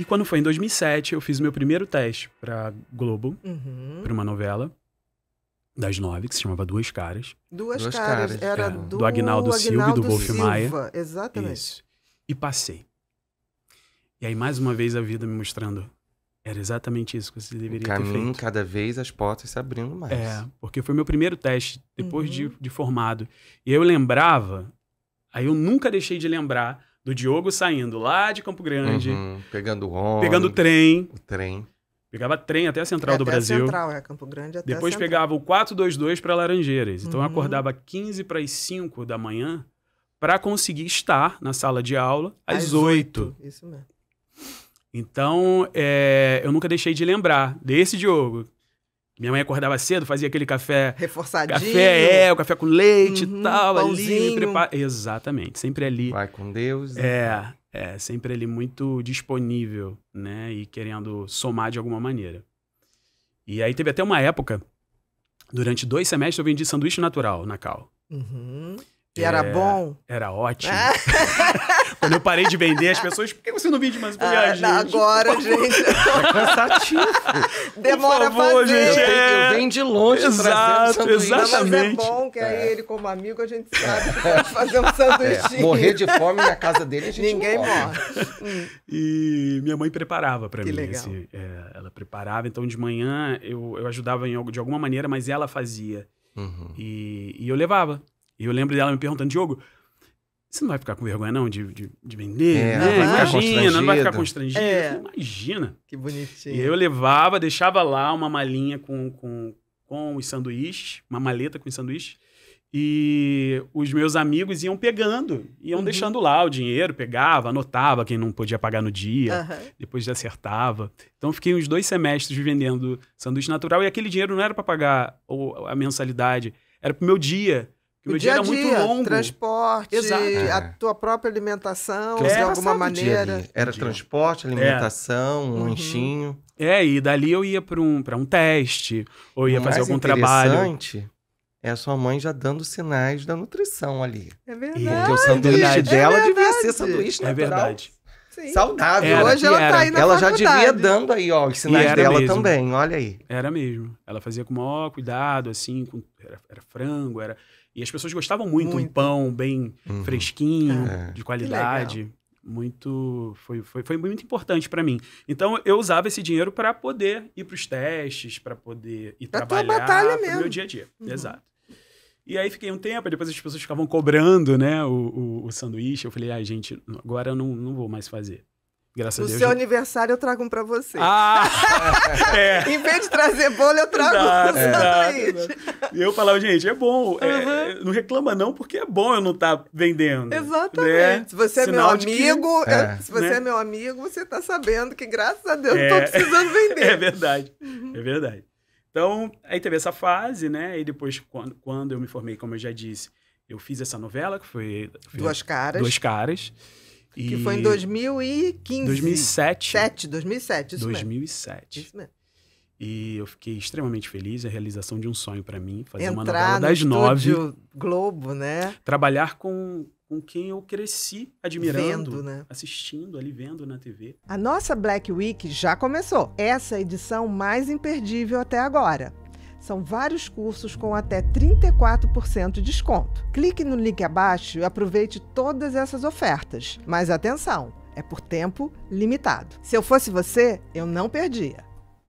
E quando foi em 2007, eu fiz meu primeiro teste pra Globo, uhum. pra uma novela das nove, que se chamava Duas Caras. Duas, Duas caras, caras, era é, do, do Agnaldo Silva e do Wolf Silva. Maia. Exatamente. Isso. E passei. E aí, mais uma vez, a vida me mostrando. Era exatamente isso que você deveria ter feito. cada vez as portas se abrindo mais. É, porque foi meu primeiro teste, depois uhum. de, de formado. E eu lembrava, aí eu nunca deixei de lembrar do Diogo saindo lá de Campo Grande. Uhum, pegando o ônibus. Pegando trem. O trem. Pegava trem até a Central é, do até Brasil. A central, é Campo Grande até Depois pegava o 422 para Laranjeiras. Então uhum. eu acordava 15 para as 5 da manhã para conseguir estar na sala de aula às, às 8. 8. Isso mesmo. Então, é, eu nunca deixei de lembrar desse Diogo minha mãe acordava cedo, fazia aquele café. Reforçadinho. Café, é, o café com leite uhum, e tal. Pãozinho. Ali, prepara... Exatamente, sempre ali. Vai com Deus. Né? É, é, sempre ali muito disponível, né? E querendo somar de alguma maneira. E aí teve até uma época, durante dois semestres, eu vendi sanduíche natural na Cal. Uhum. E é, era bom? Era ótimo. Quando eu parei de vender, as pessoas. Por que você não vende mais viagem? Ah, agora, tipo, gente. é cansativo. Demora por favor, fazer. gente. É... Eu venho de longe Exato, exatamente. Mas é bom que aí é. ele, como amigo, a gente sabe que fazer um é, sanduíche. É. Morrer de fome na casa dele, a gente Ninguém morre. morre. e minha mãe preparava para mim. Legal. Assim, é, ela preparava. Então, de manhã, eu, eu ajudava em, de alguma maneira, mas ela fazia. Uhum. E, e eu levava. E eu lembro dela me perguntando, Diogo, você não vai ficar com vergonha, não, de, de, de vender, é, né? Não imagina, não vai ficar constrangido. É. imagina. Que bonitinho. E eu levava, deixava lá uma malinha com, com, com os sanduíches, uma maleta com os sanduíches. E os meus amigos iam pegando, iam uhum. deixando lá o dinheiro, pegava, anotava quem não podia pagar no dia, uhum. depois acertava. Então fiquei uns dois semestres vendendo sanduíche natural e aquele dinheiro não era para pagar a mensalidade, era para o meu dia. Que o meu dia, dia, dia era muito longo. Transporte, Exato. a é. tua própria alimentação, é, de alguma maneira. Era transporte, é. alimentação, é. um uhum. lanchinho. Uhum. É, e dali eu ia para um, pra um teste, ou ia o fazer algum trabalho. É a sua mãe já dando sinais da nutrição ali. É verdade. Porque o sanduíche é dela devia ser sanduíche é natural. É verdade. Sim. Saudável. Era, Hoje ela tá era. tá aí na Ela faculdade. já devia dando aí, ó, os sinais dela mesmo. também, olha aí. Era mesmo. Ela fazia com o maior cuidado, assim, com... era, era frango, era e as pessoas gostavam muito, muito. um pão bem uhum. fresquinho, é. de qualidade. Muito. Foi, foi, foi muito importante para mim. Então eu usava esse dinheiro para poder ir para os testes, para poder ir pra trabalhar batalha mesmo. meu dia a dia. Uhum. Exato. E aí fiquei um tempo, e depois as pessoas ficavam cobrando, né, o, o, o sanduíche. Eu falei, ai, ah, gente, agora eu não, não vou mais fazer. Graças no seu aniversário eu trago um pra você. Ah! é. em vez de trazer bolo, eu trago exato, um sanduíche. E eu falava, gente, é bom. É, uhum. É, não reclama não, porque é bom eu não estar tá vendendo. Exatamente. Né? Se você Sinal é meu amigo, que... É, eu, se você né? é meu amigo, você tá sabendo que, graças a Deus, é. não tô precisando vender. É verdade, uhum. é verdade. Então, aí teve essa fase, né? E depois, quando, quando eu me formei, como eu já disse, eu fiz essa novela, que foi... Duas Caras. Duas Caras. E... Que foi em 2015. 2007. 2007, isso 2007. Mesmo. Isso mesmo. E eu fiquei extremamente feliz, a realização de um sonho para mim, fazer Entrar uma novela das nove. Globo, né? Trabalhar com, com quem eu cresci admirando, vendo, né? assistindo ali, vendo na TV. A nossa Black Week já começou. Essa é a edição mais imperdível até agora. São vários cursos com até 34% de desconto. Clique no link abaixo e aproveite todas essas ofertas. Mas atenção, é por tempo limitado. Se eu fosse você, eu não perdia.